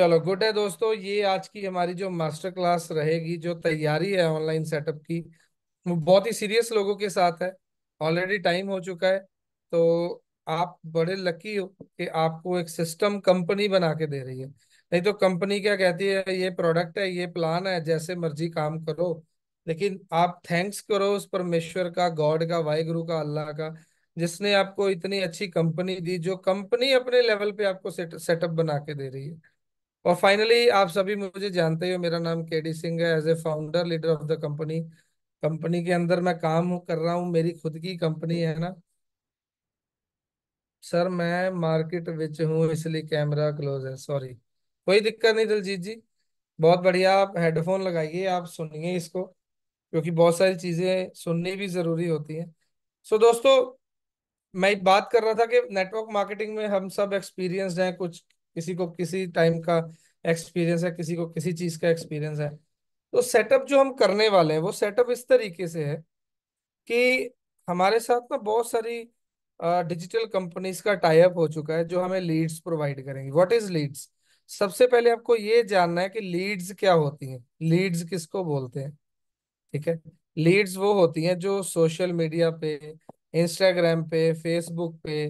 चलो गुड है दोस्तों ये आज की हमारी जो मास्टर क्लास रहेगी जो तैयारी है ऑनलाइन सेटअप की वो बहुत ही सीरियस लोगों के साथ है ऑलरेडी टाइम हो चुका है तो आप बड़े लकी हो कि आपको एक सिस्टम कंपनी बना के दे रही है नहीं तो कंपनी क्या कहती है ये प्रोडक्ट है ये प्लान है जैसे मर्जी काम करो लेकिन आप थैंक्स करो उस परमेश्वर का गॉड का वाहिगुरु का अल्लाह का जिसने आपको इतनी अच्छी कंपनी दी जो कंपनी अपने लेवल पे आपको सेटअप बना के दे रही है और फाइनली आप सभी मुझे जानते ही हो मेरा नाम केडी सिंह है as a founder leader of the company company के अंदर मैं काम कर रहा हूँ मेरी खुद की कंपनी है ना सर मैं मार्केट विच हूँ इसलिए कैमरा क्लोज है सॉरी कोई दिक्कत नहीं दिलजीत जी बहुत बढ़िया आप हेडफोन लगाइए आप सुनिए इसको क्योंकि बहुत सारी चीज़ें सुननी भी ज़रूरी होती हैं सो दोस्तों मैं बात कर रहा था कि नेटवर्क मार्केटिंग में हम सब एक्सपीरियंसड हैं कुछ किसी को किसी टाइम का एक्सपीरियंस है किसी को किसी चीज का एक्सपीरियंस है तो सेटअप जो हम करने वाले हैं वो सेटअप इस तरीके से है कि हमारे साथ ना बहुत सारी डिजिटल कंपनीज का टाइप हो चुका है जो हमें लीड्स प्रोवाइड करेंगी व्हाट इज लीड्स सबसे पहले आपको ये जानना है कि लीड्स क्या होती हैं लीड्स किसको बोलते हैं ठीक है लीड्स वो होती हैं जो सोशल मीडिया पे इंस्टाग्राम पे फेसबुक पे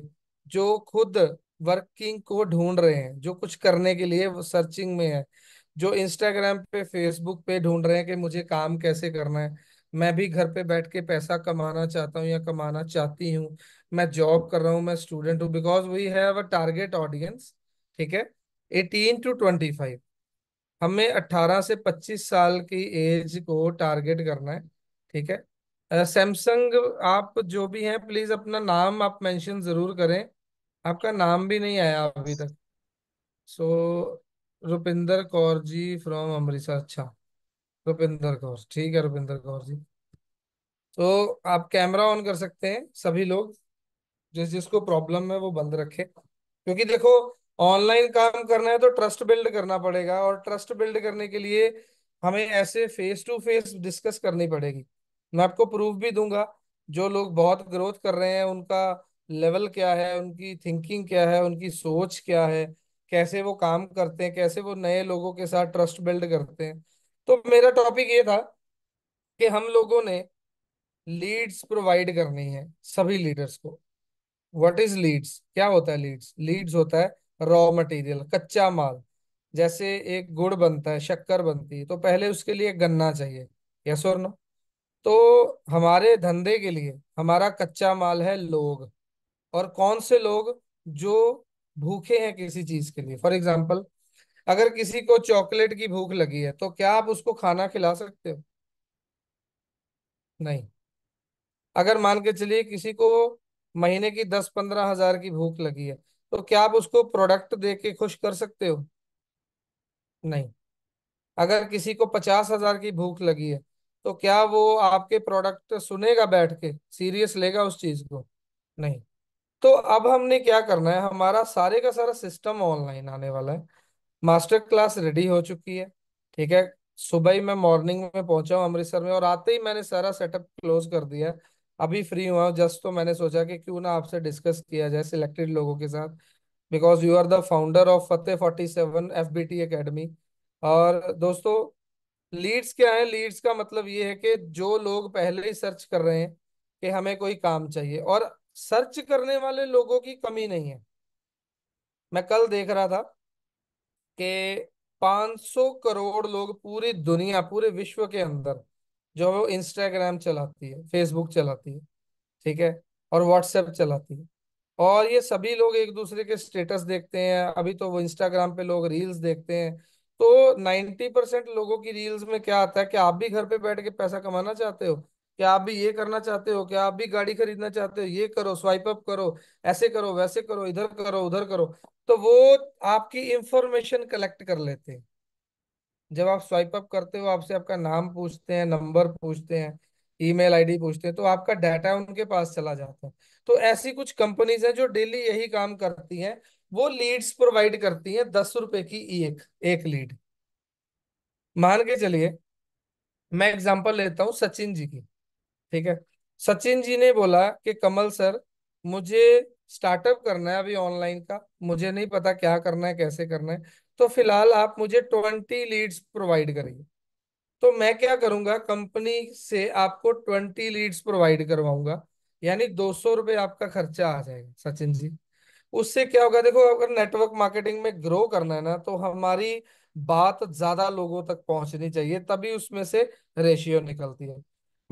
जो खुद वर्किंग को ढूंढ रहे हैं जो कुछ करने के लिए वो सर्चिंग में है जो इंस्टाग्राम पे फेसबुक पे ढूंढ रहे हैं कि मुझे काम कैसे करना है मैं भी घर पे बैठ के पैसा कमाना चाहता हूँ या कमाना चाहती हूँ मैं जॉब कर रहा हूँ मैं स्टूडेंट हूँ because we have a target audience ठीक है एटीन टू ट्वेंटी फाइव हमें अट्ठारह से पच्चीस साल की एज को टारगेट करना है ठीक है सैमसंग uh, आप जो भी हैं प्लीज अपना नाम आप मेंशन जरूर करें आपका नाम भी नहीं आया अभी तक सो रुपिंदर कौर जी फ्रॉम अमृतसर अच्छा रुपिंदर कौर ठीक है रुपिंदर कौर जी तो आप कैमरा ऑन कर सकते हैं सभी लोग जिस जिसको प्रॉब्लम है वो बंद रखे क्योंकि देखो ऑनलाइन काम करना है तो ट्रस्ट बिल्ड करना पड़ेगा और ट्रस्ट बिल्ड करने के लिए हमें ऐसे फेस टू फेस डिस्कस करनी पड़ेगी मैं आपको प्रूफ भी दूंगा जो लोग बहुत ग्रोथ कर रहे हैं उनका लेवल क्या है उनकी थिंकिंग क्या है उनकी सोच क्या है कैसे वो काम करते हैं कैसे वो नए लोगों के साथ ट्रस्ट बिल्ड करते हैं तो मेरा टॉपिक ये था कि हम लोगों ने लीड्स प्रोवाइड करनी है सभी लीडर्स को व्हाट इज लीड्स क्या होता है लीड्स लीड्स होता है रॉ मटेरियल कच्चा माल जैसे एक गुड़ बनता है शक्कर बनती है तो पहले उसके लिए गन्ना चाहिए यस और नो तो हमारे धंधे के लिए हमारा कच्चा माल है लोग और कौन से लोग जो भूखे हैं किसी चीज के लिए फॉर एग्जाम्पल अगर किसी को चॉकलेट की भूख लगी है तो क्या आप उसको खाना खिला सकते हो नहीं अगर मान के चलिए किसी को महीने की दस पंद्रह हजार की भूख लगी है तो क्या आप उसको प्रोडक्ट दे के खुश कर सकते हो नहीं अगर किसी को पचास हजार की भूख लगी है तो क्या वो आपके प्रोडक्ट सुनेगा बैठ के सीरियस लेगा उस चीज को नहीं तो अब हमने क्या करना है हमारा सारे का सारा सिस्टम ऑनलाइन आने वाला है मास्टर क्लास रेडी हो चुकी है ठीक है सुबह ही मैं मॉर्निंग में पहुंचा हूँ अमृतसर में और आते ही मैंने सारा सेटअप क्लोज कर दिया अभी फ्री हुआ हूँ जस्ट तो मैंने सोचा कि क्यों ना आपसे डिस्कस किया जाए सिलेक्टेड लोगों के साथ because you are the founder of Fateh forty seven F B T academy और दोस्तों लीड्स क्या है लीड्स का मतलब ये है कि जो लोग पहले ही सर्च कर रहे हैं कि हमें कोई काम चाहिए और सर्च करने वाले लोगों की कमी नहीं है मैं कल देख रहा था कि 500 करोड़ लोग पूरी दुनिया पूरे विश्व के अंदर जो इंस्टाग्राम चलाती है फेसबुक चलाती है ठीक है और व्हाट्सएप चलाती है और ये सभी लोग एक दूसरे के स्टेटस देखते हैं अभी तो वो इंस्टाग्राम पे लोग रील्स देखते हैं तो 90 परसेंट लोगों की रील्स में क्या आता है कि आप भी घर पे बैठ के पैसा कमाना चाहते हो क्या आप भी ये करना चाहते हो क्या आप भी गाड़ी खरीदना चाहते हो ये करो स्वाइप अप करो ऐसे करो वैसे करो इधर करो उधर करो तो वो आपकी इंफॉर्मेशन कलेक्ट कर लेते हैं जब आप स्वाइप अप करते हो आपसे आपका नाम पूछते हैं नंबर पूछते हैं ईमेल आईडी पूछते हैं तो आपका डाटा उनके पास चला जाता है तो ऐसी कुछ कंपनीज हैं जो डेली यही काम करती हैं वो लीड्स प्रोवाइड करती हैं दस रुपए की एक एक लीड मान के चलिए मैं एग्जांपल लेता हूँ सचिन जी की ठीक है सचिन जी ने बोला कि कमल सर मुझे स्टार्टअप करना है अभी ऑनलाइन का मुझे नहीं पता क्या करना है कैसे करना है तो फिलहाल आप मुझे ट्वेंटी लीड्स प्रोवाइड करेंगे तो मैं क्या करूंगा कंपनी से आपको ट्वेंटी लीड्स प्रोवाइड करवाऊंगा यानी दो सौ रुपये आपका खर्चा आ जाएगा सचिन जी उससे क्या होगा देखो अगर नेटवर्क मार्केटिंग में ग्रो करना है ना तो हमारी बात ज्यादा लोगों तक पहुंचनी चाहिए तभी उसमें से रेशियो निकलती है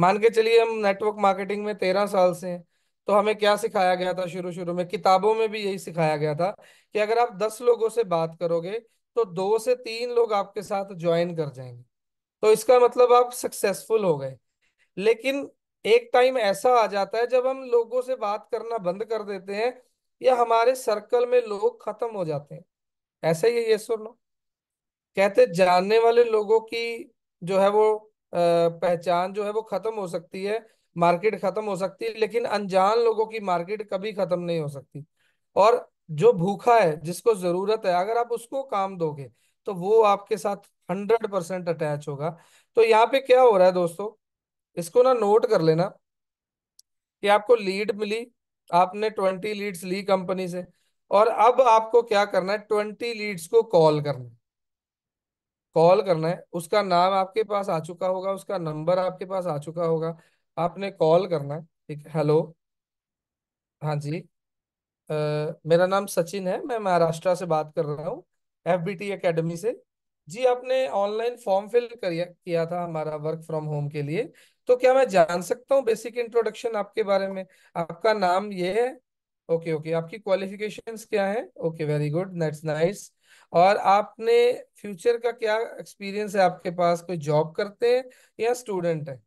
मान के चलिए हम नेटवर्क मार्केटिंग में तेरह साल से हैं तो हमें क्या सिखाया गया था शुरू शुरू में किताबों में भी यही सिखाया गया था कि अगर आप दस लोगों से बात करोगे तो दो से तीन लोग आपके साथ ज्वाइन कर जाएंगे तो इसका मतलब आप सक्सेसफुल हो गए लेकिन एक टाइम ऐसा आ जाता है जब हम लोगों से बात करना बंद कर देते हैं या हमारे सर्कल में लोग खत्म हो जाते हैं ऐसा ही है ये सुन लो कहते जानने वाले लोगों की जो है वो पहचान जो है वो खत्म हो सकती है मार्केट खत्म हो सकती है लेकिन अनजान लोगों की मार्केट कभी खत्म नहीं हो सकती और जो भूखा है जिसको जरूरत है अगर आप उसको काम दोगे तो वो आपके साथ हंड्रेड परसेंट अटैच होगा तो यहाँ पे क्या हो रहा है दोस्तों इसको ना नोट कर लेना कि आपको लीड मिली आपने ट्वेंटी लीड्स ली कंपनी से और अब आपको क्या करना है ट्वेंटी लीड्स को कॉल करना कॉल करना है उसका नाम आपके पास आ चुका होगा उसका नंबर आपके पास आ चुका होगा आपने कॉल करना है ठीक हेलो हाँ जी आ, मेरा नाम सचिन है मैं महाराष्ट्र से बात कर रहा हूँ एफ बी टी अकेडमी से जी आपने ऑनलाइन फॉर्म फिल करिया किया था हमारा वर्क फ्रॉम होम के लिए तो क्या मैं जान सकता हूँ बेसिक इंट्रोडक्शन आपके बारे में आपका नाम ये है ओके ओके आपकी क्वालिफिकेशंस क्या है okay very good that's nice और आपने फ्यूचर का क्या एक्सपीरियंस है आपके पास कोई जॉब करते हैं या स्टूडेंट है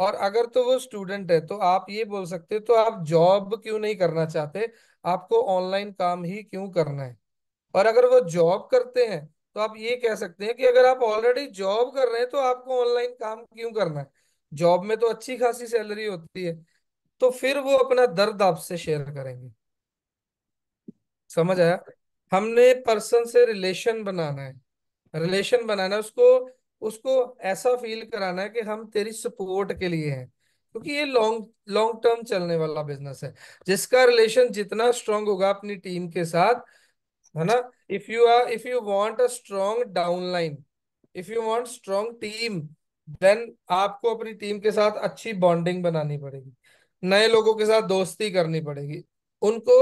और अगर तो वो स्टूडेंट है तो आप ये बोल सकते हो तो आप जॉब क्यों नहीं करना चाहते आपको ऑनलाइन काम ही क्यों करना है और अगर वो जॉब करते हैं तो आप ये कह सकते हैं कि अगर आप ऑलरेडी जॉब कर रहे हैं तो आपको ऑनलाइन काम क्यों करना है जॉब में तो अच्छी खासी सैलरी होती है तो फिर वो अपना दर्द आपसे शेयर करेंगे समझ आया हमने पर्सन से रिलेशन बनाना है रिलेशन बनाना है उसको उसको ऐसा फील कराना है कि हम तेरी सपोर्ट के लिए हैं क्योंकि ये लॉन्ग लॉन्ग टर्म चलने वाला बिजनेस है जिसका रिलेशन जितना स्ट्रांग होगा अपनी टीम के साथ है ना if you are if you want a strong downline if you want strong team then आपको अपनी टीम के साथ अच्छी बॉन्डिंग बनानी पड़ेगी नए लोगों के साथ दोस्ती करनी पड़ेगी उनको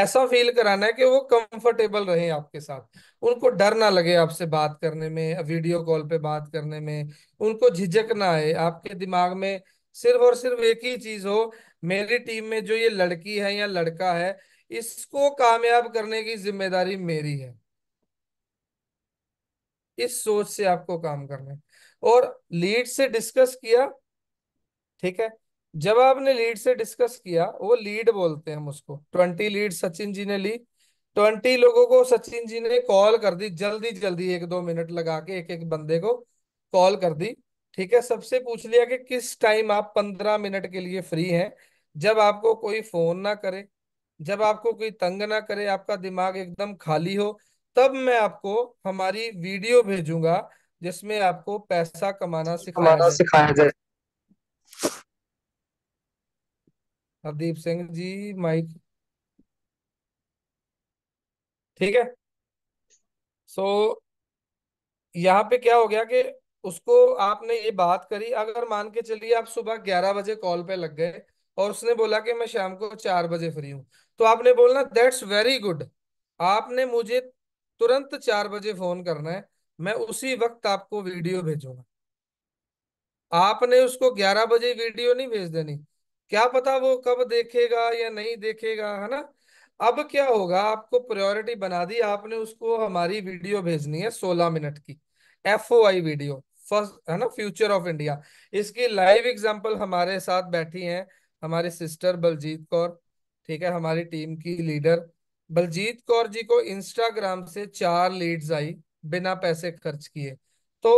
ऐसा फील कराना है कि वो कंफर्टेबल रहे आपके साथ उनको डर ना लगे आपसे बात करने में वीडियो कॉल पे बात करने में उनको झिझक ना आए आपके दिमाग में सिर्फ और सिर्फ एक ही चीज हो मेरी टीम में जो ये लड़की है या लड़का है इसको कामयाब करने की जिम्मेदारी मेरी है इस सोच से आपको काम करना है और लीड से डिस्कस किया ठीक है जब आपने लीड से डिस्कस किया वो लीड बोलते हैं हम उसको ट्वेंटी लीड सचिन जी ने ली ट्वेंटी लोगों को सचिन जी ने कॉल कर दी जल्दी जल्दी एक दो मिनट लगा के एक एक बंदे को कॉल कर दी ठीक है सबसे पूछ लिया कि किस टाइम आप पंद्रह मिनट के लिए फ्री हैं जब आपको कोई फोन ना करे जब आपको कोई तंग ना करे आपका दिमाग एकदम खाली हो तब मैं आपको हमारी वीडियो भेजूंगा जिसमें आपको पैसा कमाना सिखाया सिखाया जाए हरदीप सिंह जी माइक ठीक है सो so, यहाँ पे क्या हो गया कि उसको आपने ये बात करी अगर मान के चलिए आप सुबह ग्यारह बजे कॉल पे लग गए और उसने बोला कि मैं शाम को चार बजे फ्री हूं तो आपने बोलना दैट्स वेरी गुड आपने मुझे तुरंत चार बजे फोन करना है मैं उसी वक्त आपको वीडियो भेजूंगा आपने उसको ग्यारह बजे वीडियो नहीं भेज देनी क्या पता वो कब देखेगा या नहीं देखेगा है ना अब क्या होगा आपको प्रायोरिटी बना दी आपने उसको हमारी वीडियो भेजनी है सोलह मिनट की F O I video first है ना फ्यूचर ऑफ इंडिया इसकी लाइव एग्जाम्पल हमारे साथ बैठी हैं हमारे सिस्टर बलजीत कौर ठीक है हमारी टीम की लीडर बलजीत कौर जी को इंस्टाग्राम से चार लीड्स आई बिना पैसे खर्च किए तो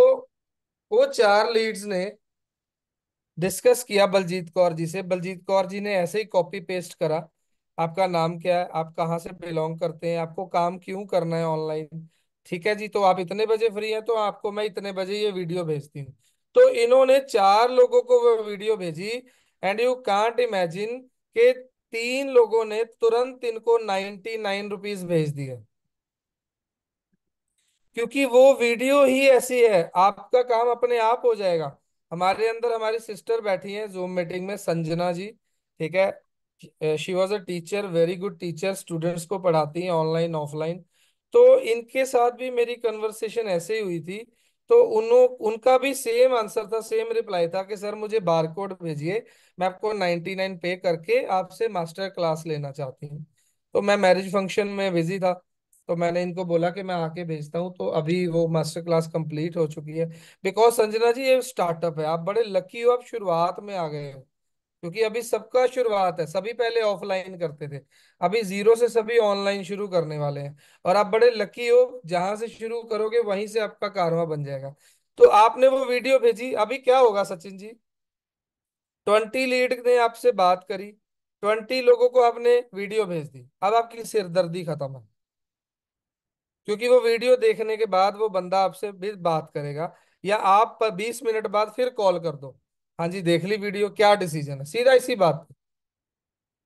वो चार लीड्स ने डिस्कस किया बलजीत कौर जी से बलजीत कौर जी ने ऐसे ही कॉपी पेस्ट करा आपका नाम क्या है आप कहाँ से बिलोंग करते हैं आपको काम क्यों करना है ऑनलाइन ठीक है जी तो आप इतने बजे फ्री हैं तो आपको मैं इतने बजे ये वीडियो भेजती हूँ तो इन्होंने चार लोगों को वो वीडियो भेजी एंड यू कांट इमेजिन के तीन लोगों ने तुरंत इनको नाइनटी नाइन रुपीज भेज दिया क्योंकि वो वीडियो ही ऐसी है आपका काम अपने आप हो जाएगा हमारे अंदर हमारी सिस्टर बैठी है जूम मीटिंग में संजना जी ठीक है she was a teacher very good teacher students को पढ़ाती हैं ऑनलाइन ऑफलाइन तो इनके साथ भी मेरी कन्वर्सेशन ऐसे ही हुई थी तो उन, उनका भी सेम आंसर था सेम रिप्लाई था कि सर मुझे बारकोड भेजिए मैं आपको 99 पे करके आपसे मास्टर क्लास लेना चाहती हूँ तो मैं मैरिज फंक्शन में बिजी था तो मैंने इनको बोला कि मैं आके भेजता हूँ तो अभी वो मास्टर क्लास कंप्लीट हो चुकी है बिकॉज संजना जी ये स्टार्टअप है आप बड़े लकी हो आप शुरुआत में आ गए हो क्योंकि अभी सबका शुरुआत है सभी पहले ऑफलाइन करते थे अभी जीरो से सभी ऑनलाइन शुरू करने वाले हैं और आप बड़े लकी हो जहां से शुरू करोगे वहीं से आपका कारवा बन जाएगा तो आपने वो वीडियो भेजी अभी क्या होगा सचिन जी ट्वेंटी लीड ने आपसे बात करी ट्वेंटी लोगों को आपने वीडियो भेज दी अब आपकी सिरदर्दी खत्म है क्योंकि वो वीडियो देखने के बाद वो बंदा आपसे भी बात करेगा या आप बीस मिनट बाद फिर कॉल कर दो हाँ जी देख ली वीडियो क्या डिसीजन है सीधा इसी बात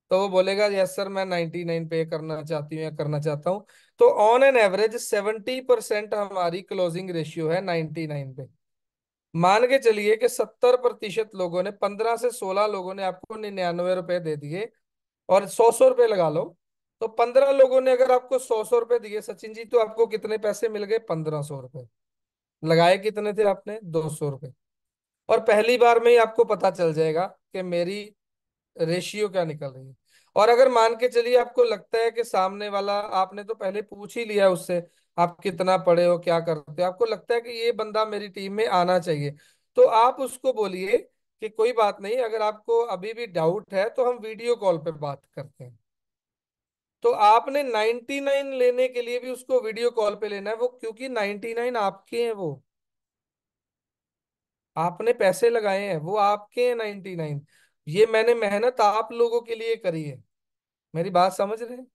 तो वो बोलेगा यस सर मैं 99 पे करना चाहती हूँ या करना चाहता हूँ तो ऑन एन एवरेज 70 परसेंट हमारी क्लोजिंग रेशियो है 99 पे मान के चलिए कि 70 प्रतिशत लोगों ने 15 से 16 लोगों ने आपको निन्यानवे रुपए दे दिए और सौ सौ रुपये लगा लो तो पंद्रह लोगों ने अगर आपको सौ सौ रुपए दिए सचिन जी तो आपको कितने पैसे मिल गए पंद्रह सौ रुपए लगाए कितने थे आपने दो सौ रुपए और पहली बार में ही आपको पता चल जाएगा कि मेरी रेशियो क्या निकल रही है और अगर मान के चलिए आपको लगता है कि सामने वाला आपने तो पहले पूछ ही लिया उससे आप कितना पढ़े हो क्या करते हो आपको लगता है कि ये बंदा मेरी टीम में आना चाहिए तो आप उसको बोलिए कि कोई बात नहीं अगर आपको अभी भी डाउट है तो हम वीडियो कॉल पे बात करते हैं तो आपने 99 लेने के लिए भी उसको वीडियो कॉल पे लेना है वो क्योंकि 99 आपके हैं वो आपने पैसे लगाए हैं वो आपके हैं 99 ये मैंने मेहनत आप लोगों के लिए करी है मेरी बात समझ रहे हैं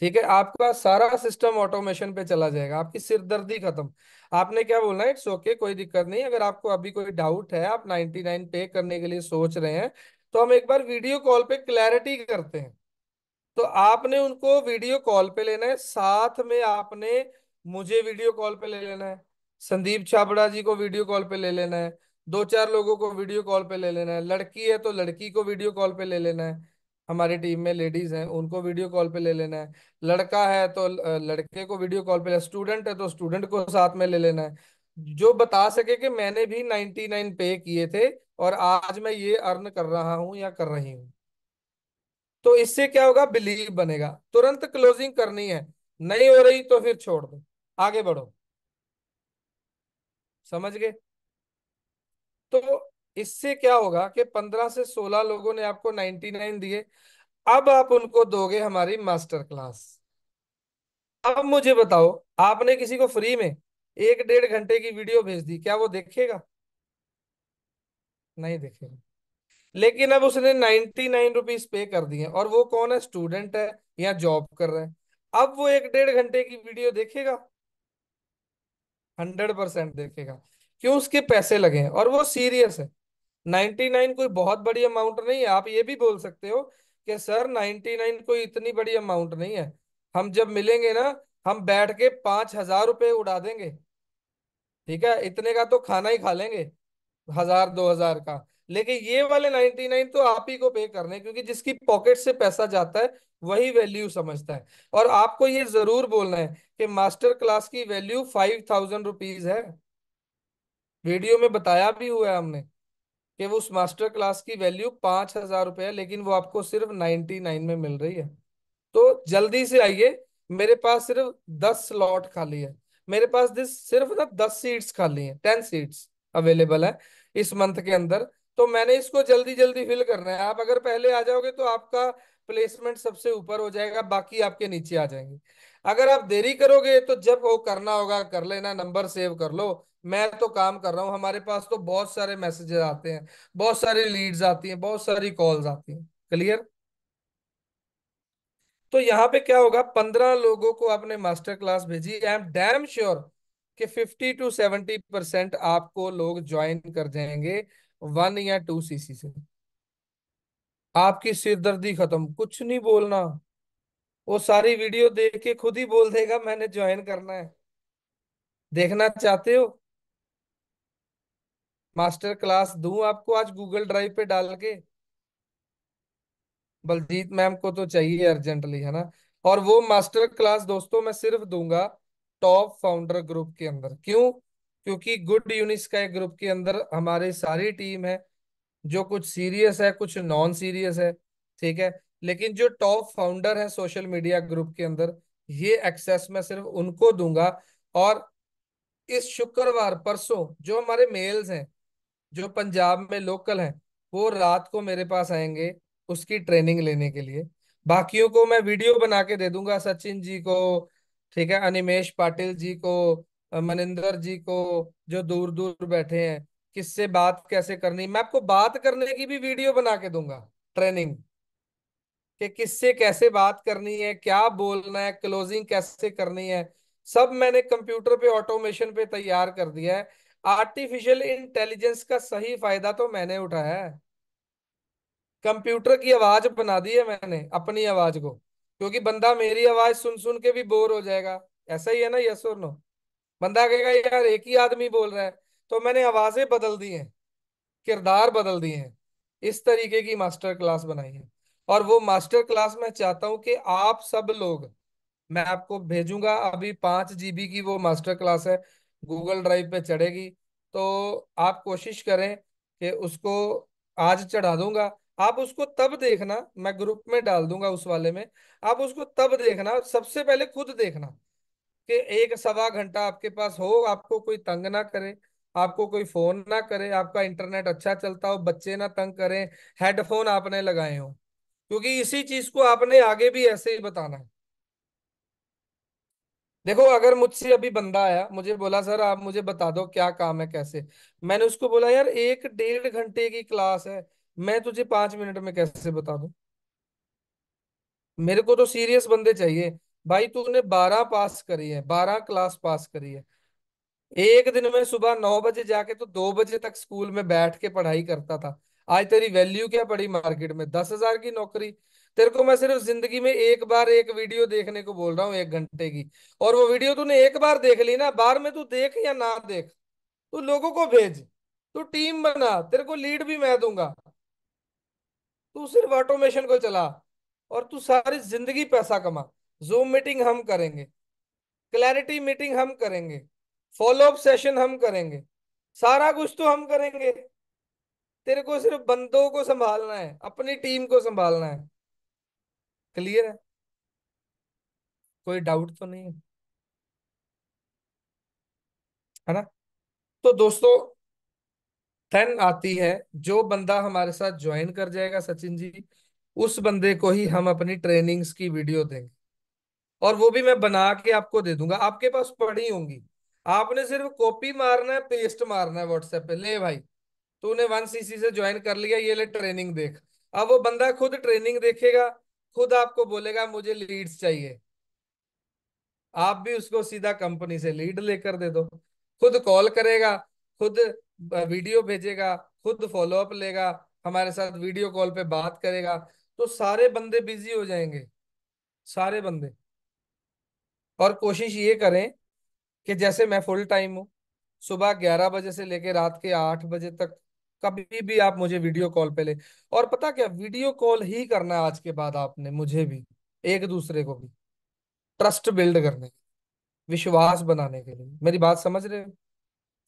ठीक है आपका सारा सिस्टम ऑटोमेशन पे चला जाएगा आपकी सिरदर्दी खत्म आपने क्या बोलना इट्स ओके कोई दिक्कत नहीं अगर आपको अभी कोई डाउट है आप 99 पे करने के लिए सोच रहे हैं तो हम एक बार वीडियो कॉल पे क्लैरिटी करते हैं तो आपने उनको वीडियो कॉल पे लेना है साथ में आपने मुझे वीडियो कॉल पे ले लेना है संदीप छाबड़ा जी को वीडियो कॉल पे ले लेना है दो चार लोगों को वीडियो कॉल पे ले लेना है लड़की है तो लड़की को वीडियो कॉल पे ले लेना है हमारी टीम में लेडीज हैं उनको वीडियो कॉल पे ले लेना है लड़का है तो लड़के को वीडियो कॉल पे स्टूडेंट है तो स्टूडेंट को साथ में ले लेना है जो बता सके कि मैंने भी नाइनटी नाइन पे किए थे और आज मैं ये अर्न कर रहा हूँ या कर रही हूँ तो इससे क्या होगा बिलीव बनेगा तुरंत क्लोजिंग करनी है नहीं हो रही तो फिर छोड़ दो आगे बढ़ो समझ गए तो इससे क्या होगा कि पंद्रह से सोलह लोगों ने आपको नाइन्टी नाइन दिए अब आप उनको दोगे हमारी मास्टर क्लास अब मुझे बताओ आपने किसी को फ्री में एक डेढ़ घंटे की वीडियो भेज दी क्या वो देखेगा नहीं देखेगा लेकिन अब उसने नाइनटी नाइन रुपीज पे कर दिए और वो कौन है स्टूडेंट है या जॉब कर रहे हैं अब वो एक डेढ़ घंटे की वीडियो देखेगा हंड्रेड परसेंट देखेगा क्यों उसके पैसे लगे हैं और वो सीरियस है नाइन्टी नाइन कोई बहुत बड़ी अमाउंट नहीं है आप ये भी बोल सकते हो कि सर नाइन्टी नाइन कोई इतनी बड़ी अमाउंट नहीं है हम जब मिलेंगे ना हम बैठ के पांच हजार रुपये उड़ा देंगे ठीक है इतने का तो खाना ही खा लेंगे हजार दो हजार का लेकिन ये वाले 99 तो आप ही को पे करने क्योंकि जिसकी पॉकेट से पैसा जाता है वही वैल्यू समझता है और आपको ये जरूर बोलना है कि मास्टर क्लास की वैल्यू फाइव थाउजेंड रुपीज है वीडियो में बताया भी हुआ है हमने कि वो उस मास्टर क्लास की वैल्यू पांच हजार रुपये है लेकिन वो आपको सिर्फ नाइनटी नाइन में मिल रही है तो जल्दी से आइए मेरे पास सिर्फ दस स्लॉट खाली है मेरे पास दिस सिर्फ ना दस सीट्स खाली है टेन सीट्स अवेलेबल है इस मंथ के अंदर तो मैंने इसको जल्दी जल्दी फिल करना है आप अगर पहले आ जाओगे तो आपका प्लेसमेंट सबसे ऊपर हो जाएगा बाकी आपके नीचे आ जाएंगे अगर आप देरी करोगे तो जब वो करना होगा कर लेना नंबर सेव कर लो मैं तो काम कर रहा हूँ हमारे पास तो बहुत सारे मैसेजेस आते हैं बहुत सारे लीड्स आती हैं बहुत सारी कॉल्स आती हैं क्लियर तो यहाँ पे क्या होगा पंद्रह लोगों को आपने मास्टर क्लास भेजी आई एम डैम श्योर कि फिफ्टी टू सेवेंटी परसेंट आपको लोग ज्वाइन कर जाएंगे वन या टू सीसी से आपकी सिरदर्दी खत्म कुछ नहीं बोलना वो सारी वीडियो देख के खुद ही बोल देगा मैंने ज्वाइन करना है देखना चाहते हो मास्टर क्लास दू आपको आज गूगल ड्राइव पे डाल के बलजीत मैम को तो चाहिए अर्जेंटली है ना और वो मास्टर क्लास दोस्तों मैं सिर्फ दूंगा टॉप फाउंडर ग्रुप के अंदर क्यों क्योंकि गुड यूनिट्स का एक ग्रुप के अंदर हमारी सारी टीम है जो कुछ सीरियस है कुछ नॉन सीरियस है ठीक है लेकिन जो टॉप फाउंडर है सोशल मीडिया ग्रुप के अंदर ये एक्सेस मैं सिर्फ उनको दूंगा और इस शुक्रवार परसों जो हमारे मेल्स हैं जो पंजाब में लोकल हैं वो रात को मेरे पास आएंगे उसकी ट्रेनिंग लेने के लिए बाकियों को मैं वीडियो बना के दे दूंगा सचिन जी को ठीक है अनिमेश पाटिल जी को मनिंदर जी को जो दूर दूर बैठे हैं किससे बात कैसे करनी मैं आपको बात करने की भी वीडियो बना के दूंगा ट्रेनिंग कि किससे कैसे बात करनी है क्या बोलना है क्लोजिंग कैसे करनी है सब मैंने कंप्यूटर पे ऑटोमेशन पे तैयार कर दिया है आर्टिफिशियल इंटेलिजेंस का सही फायदा तो मैंने उठाया है कंप्यूटर की आवाज बना दी है मैंने अपनी आवाज को क्योंकि बंदा मेरी आवाज सुन सुन के भी बोर हो जाएगा ऐसा ही है ना यस और नो बंदा कहेगा यार एक ही आदमी बोल रहा है तो मैंने आवाजें बदल दी हैं किरदार बदल दिए हैं इस तरीके की मास्टर क्लास बनाई है और वो मास्टर क्लास मैं चाहता हूँ कि आप सब लोग मैं आपको भेजूंगा अभी पांच जीबी की वो मास्टर क्लास है गूगल ड्राइव पे चढ़ेगी तो आप कोशिश करें कि उसको आज चढ़ा दूंगा आप उसको तब देखना मैं ग्रुप में डाल दूंगा उस वाले में आप उसको तब देखना सबसे पहले खुद देखना कि एक सवा घंटा आपके पास हो आपको कोई तंग ना करे आपको कोई फोन ना करे आपका इंटरनेट अच्छा चलता हो बच्चे ना तंग करें हेडफोन आपने लगाए हो क्योंकि इसी चीज को आपने आगे भी ऐसे ही बताना है देखो अगर मुझसे अभी बंदा आया मुझे बोला सर आप मुझे बता दो क्या काम है कैसे मैंने उसको बोला यार एक डेढ़ घंटे की क्लास है मैं तुझे पांच मिनट में कैसे बता दू मेरे को तो सीरियस बंदे चाहिए भाई तूने बारह पास करी है बारह क्लास पास करी है एक दिन में सुबह नौ बजे जाके तो दो बजे तक स्कूल में बैठ के पढ़ाई करता था आज तेरी वैल्यू क्या पड़ी मार्केट में दस हजार की नौकरी तेरे को मैं सिर्फ जिंदगी में एक बार एक वीडियो देखने को बोल रहा हूँ एक घंटे की और वो वीडियो तूने एक बार देख ली ना बार में तू देख या ना देख तू लोगों को भेज तू टीम बना तेरे को लीड भी मैं दूंगा तू सिर्फ ऑटोमेशन को चला और तू सारी जिंदगी पैसा कमा जूम मीटिंग हम करेंगे क्लैरिटी मीटिंग हम करेंगे फॉलोअप सेशन हम करेंगे सारा कुछ तो हम करेंगे तेरे को सिर्फ बंदों को संभालना है अपनी टीम को संभालना है क्लियर है कोई डाउट तो नहीं है है ना तो दोस्तों ठन आती है जो बंदा हमारे साथ ज्वाइन कर जाएगा सचिन जी उस बंदे को ही हम अपनी ट्रेनिंग्स की वीडियो देंगे और वो भी मैं बना के आपको दे दूंगा आपके पास पड़ी होंगी आपने सिर्फ कॉपी मारना है पेस्ट मारना है व्हाट्सएप पे ले भाई तूने वन सीसी से ज्वाइन कर लिया ये ले ट्रेनिंग देख अब वो बंदा खुद ट्रेनिंग देखेगा खुद आपको बोलेगा मुझे लीड्स चाहिए आप भी उसको सीधा कंपनी से लीड लेकर दे दो खुद कॉल करेगा खुद वीडियो भेजेगा खुद फॉलोअप लेगा हमारे साथ वीडियो कॉल पे बात करेगा तो सारे बंदे बिजी हो जाएंगे सारे बंदे और कोशिश ये करें कि जैसे मैं फुल टाइम हूँ सुबह ग्यारह बजे से लेकर रात के आठ बजे तक कभी भी आप मुझे वीडियो कॉल पे ले और पता क्या वीडियो कॉल ही करना आज के बाद आपने मुझे भी एक दूसरे को भी ट्रस्ट बिल्ड करने विश्वास बनाने के लिए मेरी बात समझ रहे हो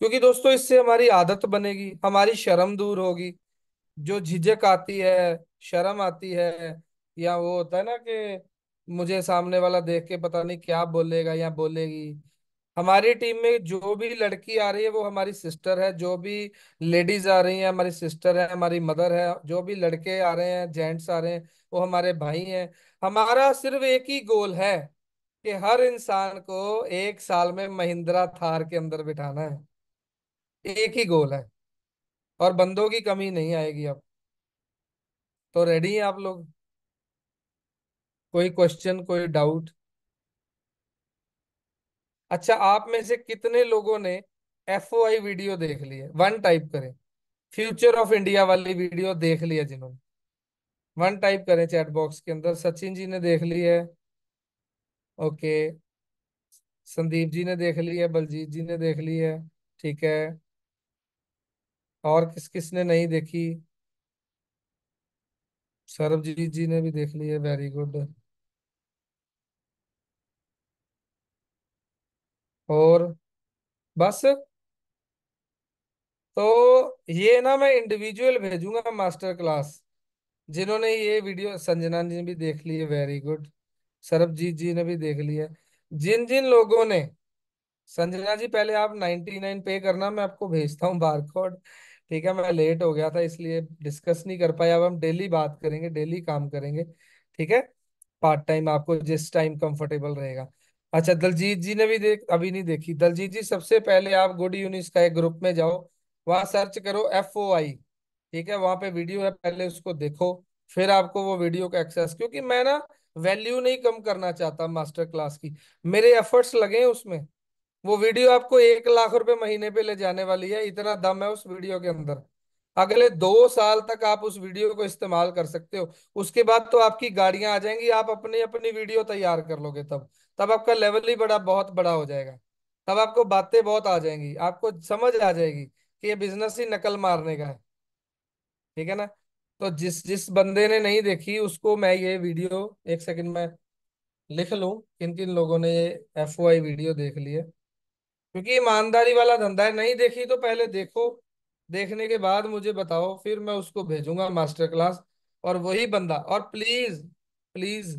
क्योंकि दोस्तों इससे हमारी आदत बनेगी हमारी शर्म दूर होगी जो झिझक आती है शर्म आती है या वो होता है ना कि मुझे सामने वाला देख के पता नहीं क्या बोलेगा या बोलेगी हमारी टीम में जो भी लड़की आ रही है वो हमारी सिस्टर है जो भी लेडीज आ रही हैं हमारी सिस्टर है हमारी मदर है जो भी लड़के आ रहे हैं जेंट्स आ रहे हैं वो हमारे भाई हैं हमारा सिर्फ एक ही गोल है कि हर इंसान को एक साल में महिंद्रा थार के अंदर बिठाना है एक ही गोल है और बंदों की कमी नहीं आएगी अब तो रेडी हैं आप लोग कोई क्वेश्चन कोई डाउट अच्छा आप में से कितने लोगों ने एफ ओ आई वीडियो देख ली है वन टाइप करें फ्यूचर ऑफ इंडिया वाली वीडियो देख लिया जिन्होंने वन टाइप करें चैट बॉक्स के अंदर सचिन जी ने देख ली है ओके संदीप जी ने देख ली है बलजीत जी ने देख ली है ठीक है और किस किस ने नहीं देखी सरबजीत जी ने भी देख ली है वेरी गुड और बस तो ये ना मैं इंडिविजुअल भेजूंगा मास्टर क्लास जिन्होंने ये वीडियो संजना जी ने भी देख ली है वेरी गुड सरबजीत जी ने भी देख लिया है जिन जिन लोगों ने संजना जी पहले आप नाइन पे करना मैं आपको भेजता हूँ बारकोड ठीक है मैं लेट हो गया था इसलिए डिस्कस नहीं कर पाया अब हम डेली बात करेंगे डेली काम करेंगे ठीक है पार्ट टाइम आपको जिस टाइम कंफर्टेबल रहेगा अच्छा दलजीत जी ने भी देख अभी नहीं देखी दलजीत जी सबसे पहले आप गुड यूनिस का एक ग्रुप में जाओ वहां सर्च करो एफ ओ आई ठीक है वहां पे वीडियो है पहले उसको देखो फिर आपको वो वीडियो का एक्सेस क्योंकि मैं ना वैल्यू नहीं कम करना चाहता मास्टर क्लास की मेरे एफर्ट्स लगे हैं उसमें वो वीडियो आपको एक लाख रुपए महीने पे ले जाने वाली है इतना दम है उस वीडियो के अंदर अगले दो साल तक आप उस वीडियो को इस्तेमाल कर सकते हो उसके बाद तो आपकी गाड़ियां आ जाएंगी आप अपनी अपनी वीडियो तैयार कर लोगे तब तब आपका लेवल ही बड़ा बहुत बड़ा हो जाएगा तब आपको बातें बहुत आ जाएंगी आपको समझ आ जाएगी कि ये बिजनेस ही नकल मारने का है ठीक है ना तो जिस जिस बंदे ने नहीं देखी उसको मैं ये वीडियो एक सेकंड में लिख लू किन किन लोगों ने ये एफ वीडियो देख लिया क्योंकि ईमानदारी वाला धंधा है नहीं देखी तो पहले देखो देखने के बाद मुझे बताओ फिर मैं उसको भेजूंगा मास्टर क्लास और वही बंदा और प्लीज प्लीज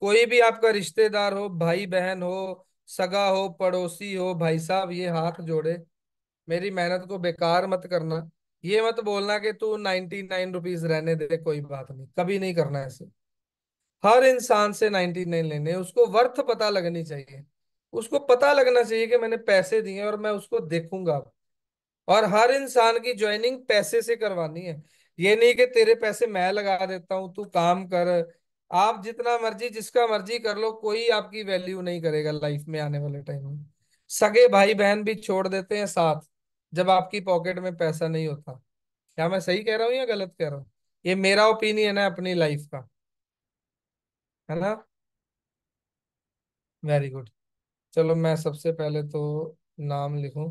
कोई भी आपका रिश्तेदार हो भाई बहन हो सगा हो पड़ोसी हो भाई साहब ये हाथ जोड़े मेरी मेहनत को बेकार मत करना ये मत बोलना कि तू नाइनटी नाइन रुपीज रहने दे कोई बात नहीं कभी नहीं करना ऐसे हर इंसान से नाइन्टी नाइन लेने उसको वर्थ पता लगनी चाहिए उसको पता लगना चाहिए कि मैंने पैसे दिए और मैं उसको देखूंगा और हर इंसान की ज्वाइनिंग पैसे से करवानी है ये नहीं कि तेरे पैसे मैं लगा देता हूँ तू काम कर आप जितना मर्जी जिसका मर्जी कर लो कोई आपकी वैल्यू नहीं करेगा लाइफ में आने वाले टाइम में सगे भाई बहन भी छोड़ देते हैं साथ जब आपकी पॉकेट में पैसा नहीं होता क्या मैं सही कह रहा हूँ या गलत कह रहा हूँ ये मेरा ओपिनियन है अपनी लाइफ का है ना वेरी गुड चलो मैं सबसे पहले तो नाम लिखूं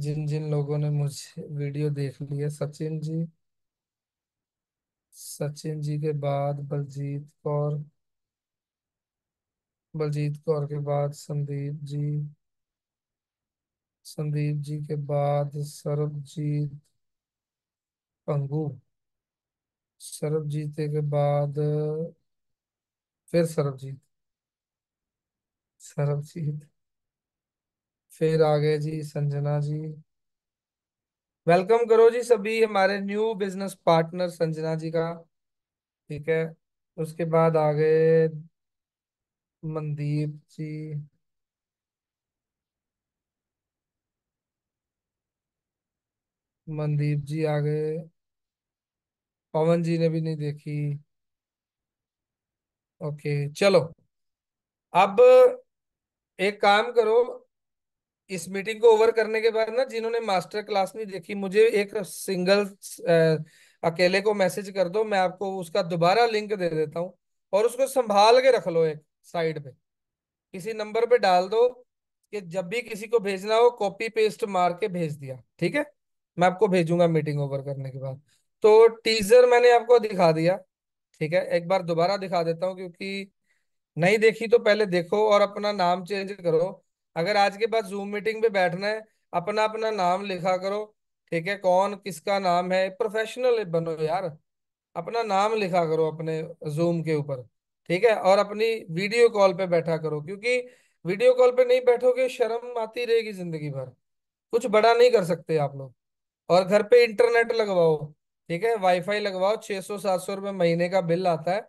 जिन जिन लोगों ने मुझे वीडियो देख ली है सचिन जी सचिन जी के बाद बलजीत कौर बलजीत कौर के बाद संदीप जी संदीप जी के बाद सरबजीत पंगू सरबजीत के बाद फिर सरबजीत सरबजीत फिर आ गए जी संजना जी वेलकम करो जी सभी हमारे new business partner Sanjana ji का ठीक है उसके बाद आ गए मनदीप जी मनदीप जी आ गए पवन जी ने भी नहीं देखी ओके चलो अब एक काम करो इस मीटिंग को ओवर करने के बाद ना जिन्होंने मास्टर क्लास नहीं देखी मुझे एक सिंगल अकेले को मैसेज कर दो मैं आपको उसका दोबारा लिंक दे देता हूँ और उसको संभाल के रख लो एक साइड पे किसी नंबर पे डाल दो कि जब भी किसी को भेजना हो कॉपी पेस्ट मार के भेज दिया ठीक है मैं आपको भेजूंगा मीटिंग ओवर करने के बाद तो टीजर मैंने आपको दिखा दिया ठीक है एक बार दोबारा दिखा देता हूँ क्योंकि नहीं देखी तो पहले देखो और अपना नाम चेंज करो अगर आज के बाद जूम मीटिंग पे बैठना है अपना अपना नाम लिखा करो ठीक है कौन किसका नाम है प्रोफेशनल बनो यार अपना नाम लिखा करो अपने जूम के ऊपर ठीक है और अपनी वीडियो कॉल पे बैठा करो क्योंकि वीडियो कॉल पे नहीं बैठोगे शर्म आती रहेगी जिंदगी भर कुछ बड़ा नहीं कर सकते आप लोग और घर पे इंटरनेट लगवाओ ठीक है वाईफाई लगवाओ छह सौ सात सौ रुपये महीने का बिल आता है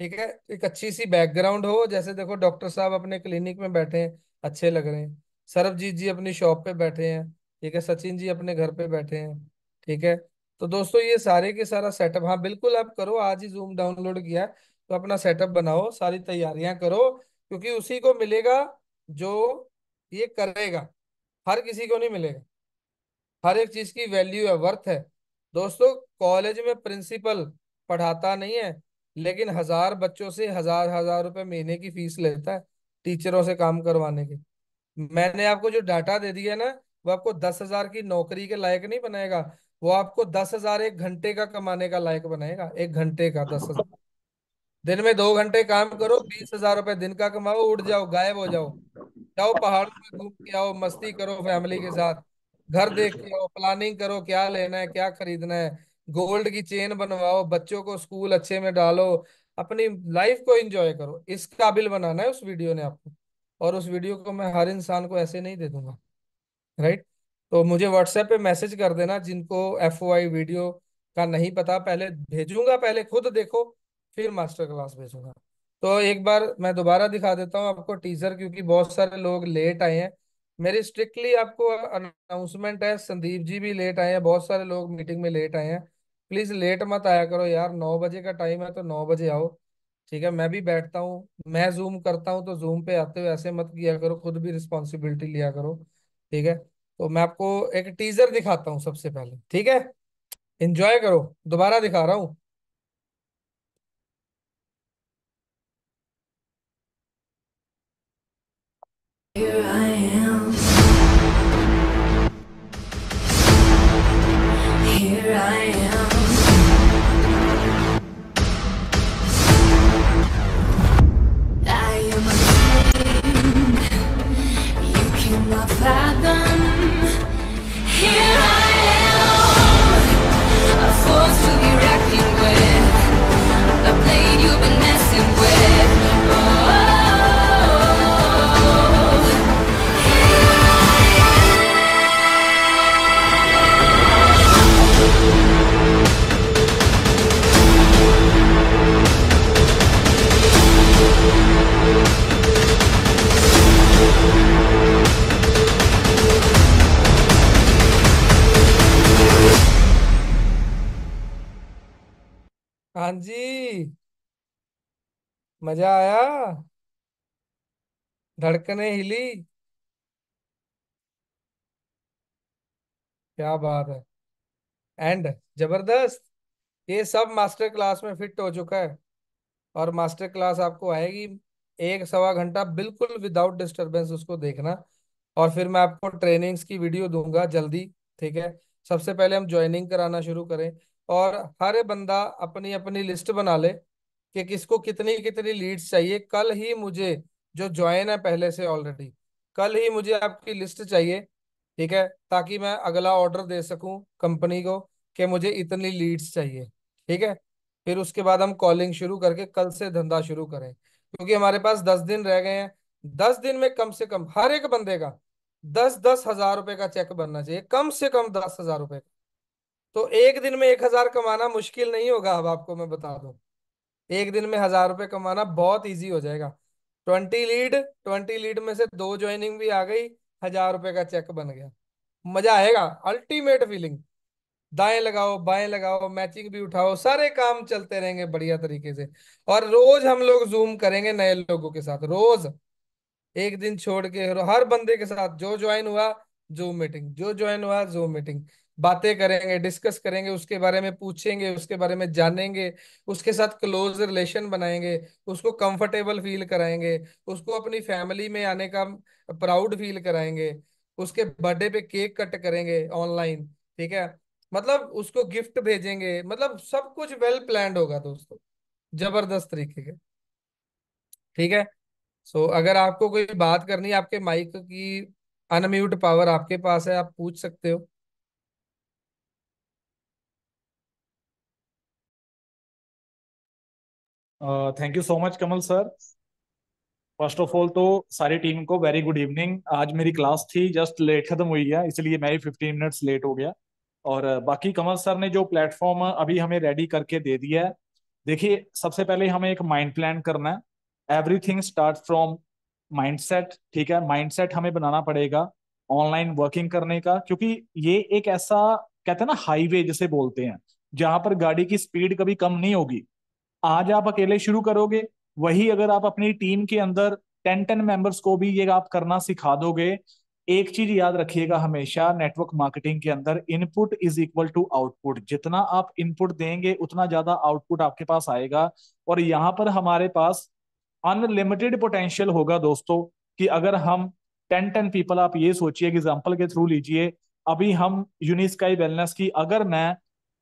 ठीक है एक अच्छी सी बैकग्राउंड हो जैसे देखो डॉक्टर साहब अपने क्लिनिक में बैठे हैं अच्छे लग रहे हैं सरबजीत जी अपनी शॉप पे बैठे हैं ठीक है सचिन जी अपने घर पे बैठे हैं ठीक है तो दोस्तों ये सारे के सारा सेटअप हाँ बिल्कुल आप करो आज ही जूम डाउनलोड किया है तो अपना सेटअप बनाओ सारी तैयारियां करो क्योंकि उसी को मिलेगा जो ये करेगा हर किसी को नहीं मिलेगा हर एक चीज की वैल्यू है वर्थ है दोस्तों कॉलेज में प्रिंसिपल पढ़ाता नहीं है लेकिन हजार बच्चों से हजार हजार रुपए महीने की फीस लेता है टीचरों से काम करवाने के मैंने आपको जो डाटा दे दिया ना वो आपको दस हजार की नौकरी के लायक नहीं बनाएगा वो आपको दस हजार एक घंटे का कमाने का लायक बनाएगा एक घंटे का दस हजार दिन में दो घंटे काम करो बीस हजार रुपए दिन का कमाओ उठ जाओ गायब हो जाओ जाओ पहाड़ों में घूम के आओ मस्ती करो फैमिली के साथ घर देख के आओ प्लानिंग करो क्या लेना है क्या खरीदना है गोल्ड की चेन बनवाओ बच्चों को स्कूल अच्छे में डालो अपनी लाइफ को एंजॉय करो इस काबिल बनाना है उस वीडियो ने आपको और उस वीडियो को मैं हर इंसान को ऐसे नहीं दे दूंगा राइट तो मुझे व्हाट्सएप पे मैसेज कर देना जिनको एफ वीडियो का नहीं पता पहले भेजूंगा पहले खुद देखो फिर मास्टर क्लास भेजूंगा तो एक बार मैं दोबारा दिखा देता हूँ आपको टीजर क्योंकि बहुत सारे लोग लेट आए हैं मेरी स्ट्रिक्टली आपको अनाउंसमेंट है संदीप जी भी लेट आए हैं बहुत सारे लोग मीटिंग में लेट आए हैं प्लीज लेट मत आया करो यार नौ बजे का टाइम है तो नौ बजे आओ ठीक है मैं भी बैठता हूँ मैं जूम करता हूँ तो जूम पे आते हुए ऐसे मत किया करो खुद भी रिस्पॉन्सिबिलिटी लिया करो ठीक है तो मैं आपको एक टीजर दिखाता हूँ सबसे पहले ठीक है इंजॉय करो दोबारा दिखा रहा हूँ Here I am. fathom. Here I हाँ जी मजा आया धड़कने हिली क्या बात है एंड जबरदस्त ये सब मास्टर क्लास में फिट हो चुका है और मास्टर क्लास आपको आएगी एक सवा घंटा बिल्कुल विदाउट डिस्टरबेंस उसको देखना और फिर मैं आपको ट्रेनिंग्स की वीडियो दूंगा जल्दी ठीक है सबसे पहले हम ज्वाइनिंग कराना शुरू करें और हर बंदा अपनी अपनी लिस्ट बना ले कि किसको कितनी कितनी लीड्स चाहिए कल ही मुझे जो ज्वाइन है पहले से ऑलरेडी कल ही मुझे आपकी लिस्ट चाहिए ठीक है ताकि मैं अगला ऑर्डर दे सकूं कंपनी को कि मुझे इतनी लीड्स चाहिए ठीक है फिर उसके बाद हम कॉलिंग शुरू करके कल से धंधा शुरू करें क्योंकि हमारे पास दस दिन रह गए हैं दस दिन में कम से कम हर एक बंदे का दस दस हजार रुपए का चेक बनना चाहिए कम से कम दस हजार रुपए का तो एक दिन में एक हजार कमाना मुश्किल नहीं होगा अब आपको मैं बता दू एक दिन में हजार रुपये कमाना बहुत इजी हो जाएगा ट्वेंटी लीड ट्वेंटी लीड में से दो ज्वाइनिंग भी आ गई हजार रुपए का चेक बन गया मजा आएगा अल्टीमेट फीलिंग दाएं लगाओ बाएं लगाओ मैचिंग भी उठाओ सारे काम चलते रहेंगे बढ़िया तरीके से और रोज हम लोग जूम करेंगे नए लोगों के साथ रोज एक दिन छोड़ के हर बंदे के साथ जो ज्वाइन हुआ जूम मीटिंग जो ज्वाइन हुआ जूम मीटिंग बातें करेंगे डिस्कस करेंगे उसके बारे में पूछेंगे उसके बारे में जानेंगे उसके साथ क्लोज रिलेशन बनाएंगे उसको कंफर्टेबल फील कराएंगे उसको अपनी फैमिली में आने का प्राउड फील कराएंगे उसके बर्थडे पे केक कट करेंगे ऑनलाइन ठीक है मतलब उसको गिफ्ट भेजेंगे मतलब सब कुछ वेल प्लान होगा दोस्तों जबरदस्त तरीके के ठीक है सो so, अगर आपको कोई बात करनी है आपके माइक की अनम्यूट पावर आपके पास है आप पूछ सकते हो thank you so much Kamal sir first of all तो सारी टीम को वेरी गुड इवनिंग आज मेरी क्लास थी जस्ट लेट खत्म हुई है इसलिए मैं भी फिफ्टीन मिनट्स लेट हो गया और uh, बाकी कमल सर ने जो प्लेटफॉर्म अभी हमें रेडी करके दे दिया है देखिए सबसे पहले हमें एक माइंड प्लान करना है एवरीथिंग स्टार्ट फ्रॉम माइंडसेट ठीक है माइंडसेट हमें बनाना पड़ेगा ऑनलाइन वर्किंग करने का क्योंकि ये एक ऐसा कहते हैं ना हाईवे जिसे बोलते हैं जहां पर गाड़ी की स्पीड कभी कम नहीं होगी आज आप अकेले शुरू करोगे वही अगर आप अपनी टीम के अंदर टेन टेन मेंबर्स को भी ये आप करना सिखा दोगे एक चीज याद रखिएगा हमेशा नेटवर्क मार्केटिंग के अंदर input is equal to output जितना आप इनपुट देंगे उतना ज्यादा आउटपुट आपके पास आएगा और यहाँ पर हमारे पास अनलिमिटेड पोटेंशियल होगा दोस्तों कि अगर हम टेन टेन पीपल आप ये सोचिए एग्जाम्पल के थ्रू लीजिए अभी हम यूनिस्काई वेलनेस की अगर मैं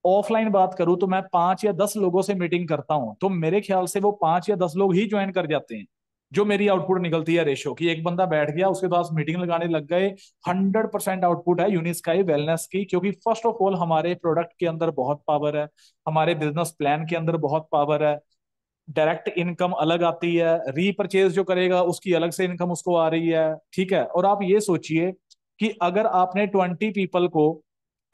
ऑफलाइन बात करूं तो मैं पांच या दस लोगों से मीटिंग करता हूं तो मेरे ख्याल से वो पांच या दस लोग ही ज्वाइन कर जाते हैं जो मेरी आउटपुट निकलती है रेशो की एक बंदा बैठ गया उसके पास मीटिंग लगाने लग गए हंड्रेड परसेंट आउटपुट है यूनिस्काई वेलनेस की क्योंकि फर्स्ट ऑफ ऑल हमारे प्रोडक्ट के अंदर बहुत पावर है हमारे बिजनेस प्लान के अंदर बहुत पावर है डायरेक्ट इनकम अलग आती है रीपरचेज जो करेगा उसकी अलग से इनकम उसको आ रही है ठीक है और आप ये सोचिए कि अगर आपने ट्वेंटी पीपल को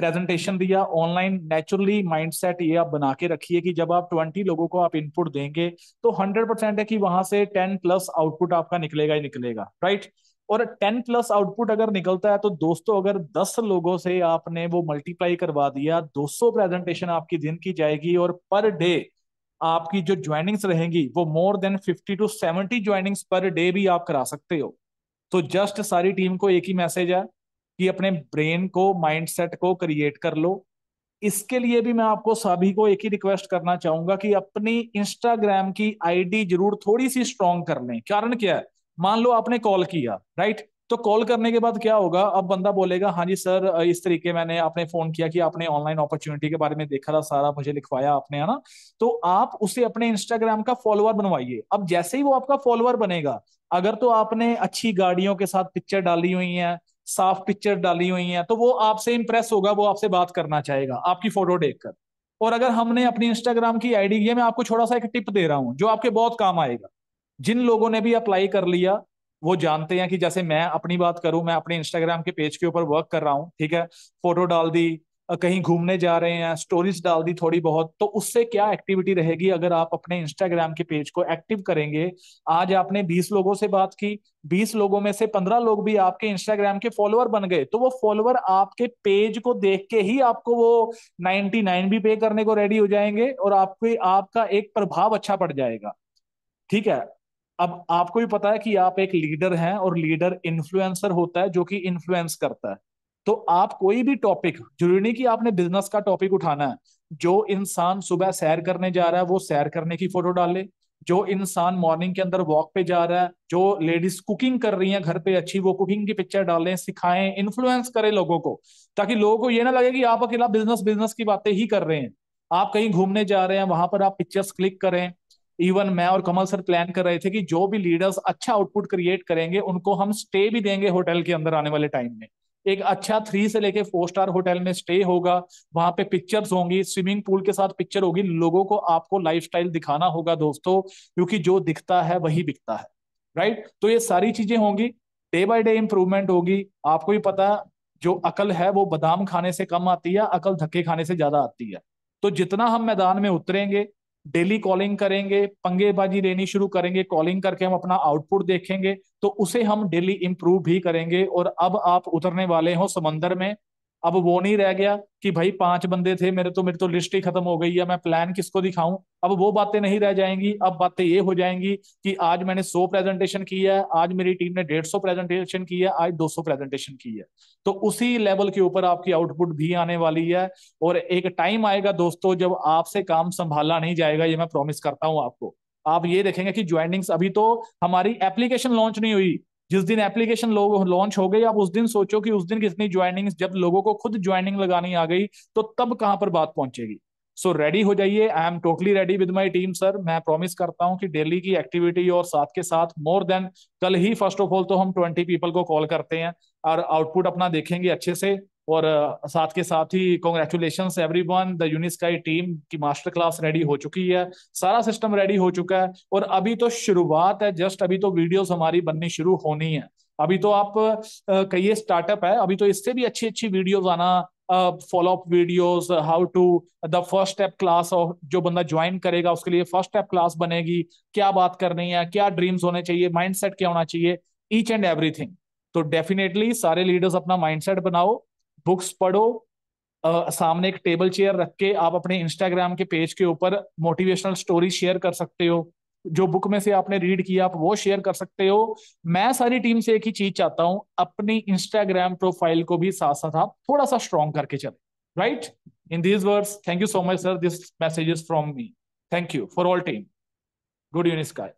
प्रेजेंटेशन दिया ऑनलाइन नेचुरली माइंडसेट ये आप बना के रखिए कि जब आप ट्वेंटी लोगों को आप इनपुट देंगे तो हंड्रेड परसेंट है कि वहां से टेन प्लस आउटपुट आपका निकलेगा ही निकलेगा राइट और टेन प्लस आउटपुट अगर निकलता है तो दोस्तों अगर दस लोगों से आपने वो मल्टीप्लाई करवा दिया दो सौ प्रेजेंटेशन आपकी दिन की जाएगी और पर डे आपकी जो ज्वाइनिंग्स रहेंगी वो more than fifty to seventy joinings per day भी आप करा सकते हो तो जस्ट सारी टीम को एक ही मैसेज है कि अपने ब्रेन को माइंडसेट को क्रिएट कर लो इसके लिए भी मैं आपको सभी को एक ही रिक्वेस्ट करना चाहूंगा कि अपनी इंस्टाग्राम की आईडी जरूर थोड़ी सी स्ट्रॉन्ग कर लें कारण क्या है मान लो आपने कॉल किया राइट तो कॉल करने के बाद क्या होगा अब बंदा बोलेगा हाँ जी सर इस तरीके मैंने आपने फोन किया कि आपने ऑनलाइन अपॉर्चुनिटी के बारे में देखा था सारा मुझे लिखवाया आपने है ना तो आप उसे अपने इंस्टाग्राम का फॉलोअर बनवाइए अब जैसे ही वो आपका फॉलोअर बनेगा अगर तो आपने अच्छी गाड़ियों के साथ पिक्चर डाली हुई है साफ पिक्चर डाली हुई हैं तो वो आपसे इंप्रेस होगा वो आपसे बात करना चाहेगा आपकी फोटो देखकर और अगर हमने अपनी इंस्टाग्राम की आईडी ये मैं आपको छोटा सा एक टिप दे रहा हूँ जो आपके बहुत काम आएगा जिन लोगों ने भी अप्लाई कर लिया वो जानते हैं कि जैसे मैं अपनी बात करूं मैं अपने इंस्टाग्राम के पेज के ऊपर वर्क कर रहा हूं ठीक है फोटो डाल दी कहीं घूमने जा रहे हैं स्टोरीज डाल दी थोड़ी बहुत तो उससे क्या एक्टिविटी रहेगी अगर आप अपने इंस्टाग्राम के पेज को एक्टिव करेंगे आज आपने 20 लोगों से बात की 20 लोगों में से 15 लोग भी आपके इंस्टाग्राम के फॉलोअर बन गए तो वो फॉलोअर आपके पेज को देख के ही आपको वो 99 भी पे करने को रेडी हो जाएंगे और आपके आपका एक प्रभाव अच्छा पड़ जाएगा ठीक है अब आपको भी पता है कि आप एक लीडर हैं और लीडर इन्फ्लुएंसर होता है जो कि इन्फ्लुएंस करता है तो आप कोई भी टॉपिक जरूरी नहीं कि आपने बिजनेस का टॉपिक उठाना है जो इंसान सुबह सैर करने जा रहा है वो सैर करने की फोटो डाले जो इंसान मॉर्निंग के अंदर वॉक पे जा रहा है जो लेडीज कुकिंग कर रही हैं घर पे अच्छी वो कुकिंग की पिक्चर डालें सिखाएं इन्फ्लुएंस करें लोगों को ताकि लोगों को ये ना लगे कि आप अकेला बिजनेस बिजनेस की बातें ही कर रहे हैं आप कहीं घूमने जा रहे हैं वहां पर आप पिक्चर्स क्लिक करें इवन मैं और कमल सर प्लान कर रहे थे कि जो भी लीडर्स अच्छा आउटपुट क्रिएट करेंगे उनको हम स्टे भी देंगे होटल के अंदर आने वाले टाइम में एक अच्छा थ्री से लेके फोर स्टार होटल में स्टे होगा वहां पे पिक्चर्स होंगी स्विमिंग पूल के साथ पिक्चर होगी लोगों को आपको लाइफस्टाइल दिखाना होगा दोस्तों क्योंकि जो दिखता है वही बिकता है राइट तो ये सारी चीजें होंगी डे बाय डे इम्प्रूवमेंट होगी आपको भी पता जो अकल है वो बादाम खाने से कम आती है अकल धक्के खाने से ज्यादा आती है तो जितना हम मैदान में उतरेंगे डेली कॉलिंग करेंगे पंगेबाजी लेनी शुरू करेंगे कॉलिंग करके हम अपना आउटपुट देखेंगे तो उसे हम डेली इंप्रूव भी करेंगे और अब आप उतरने वाले हो समंदर में अब वो नहीं रह गया कि भाई पांच बंदे थे मेरे तो मेरे तो लिस्ट ही खत्म हो गई है मैं प्लान किसको दिखाऊं अब वो बातें नहीं रह जाएंगी अब बातें ये हो जाएंगी कि आज मैंने सौ प्रेजेंटेशन की है आज मेरी टीम ने डेढ़ सौ प्रेजेंटेशन की है आज दो सौ प्रेजेंटेशन की है तो उसी लेवल के ऊपर आपकी आउटपुट भी आने वाली है और एक टाइम आएगा दोस्तों जब आपसे काम संभाला नहीं जाएगा ये मैं प्रोमिस करता हूँ आपको आप ये देखेंगे कि ज्वाइनिंग्स अभी तो हमारी एप्लीकेशन लॉन्च नहीं हुई जिस दिन एप्लीकेशन लोग लॉन्च हो गई आप उस दिन सोचो कि उस दिन कितनी ज्वाइनिंग जब लोगों को खुद ज्वाइनिंग लगानी आ गई तो तब कहां पर बात पहुंचेगी सो रेडी हो जाइए I am totally ready with my team sir मैं प्रॉमिस करता हूं कि डेली की एक्टिविटी और साथ के साथ मोर देन कल ही फर्स्ट ऑफ ऑल तो हम ट्वेंटी पीपल को कॉल करते हैं और आउटपुट अपना देखेंगे अच्छे से और साथ के साथ ही congratulation every one the Uniskai team की मास्टर क्लास रेडी हो चुकी है सारा सिस्टम रेडी हो चुका है और अभी तो शुरुआत है जस्ट अभी तो वीडियोस हमारी बननी शुरू होनी है अभी तो आप कहिए स्टार्टअप है अभी तो इससे भी अच्छी अच्छी वीडियोस आना follow up videos how to the first step class of जो बंदा ज्वाइन करेगा उसके लिए फर्स्ट स्टेप क्लास बनेगी क्या बात करनी है क्या ड्रीम्स होने चाहिए माइंडसेट क्या होना चाहिए ईच एंड एवरीथिंग तो डेफिनेटली सारे लीडर्स अपना माइंडसेट बनाओ बुक्स पढ़ो आ, सामने एक टेबल चेयर रख के आप अपने इंस्टाग्राम के पेज के ऊपर मोटिवेशनल स्टोरी शेयर कर सकते हो जो बुक में से आपने रीड किया आप वो शेयर कर सकते हो मैं सारी टीम से एक ही चीज चाहता हूं अपनी इंस्टाग्राम प्रोफाइल को भी साथ साथ आप थोड़ा सा स्ट्रॉन्ग करके चले right in these words thank you so much sir this message is from me thank you for all team good Uniskai